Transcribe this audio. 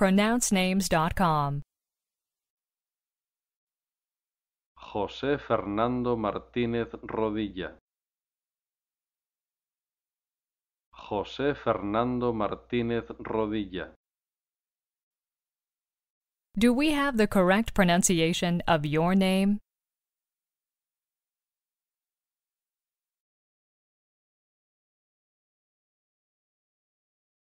pronouncenames.com. José Fernando Martínez Rodilla. José Fernando Martínez Rodilla. Do we have the correct pronunciation of your name?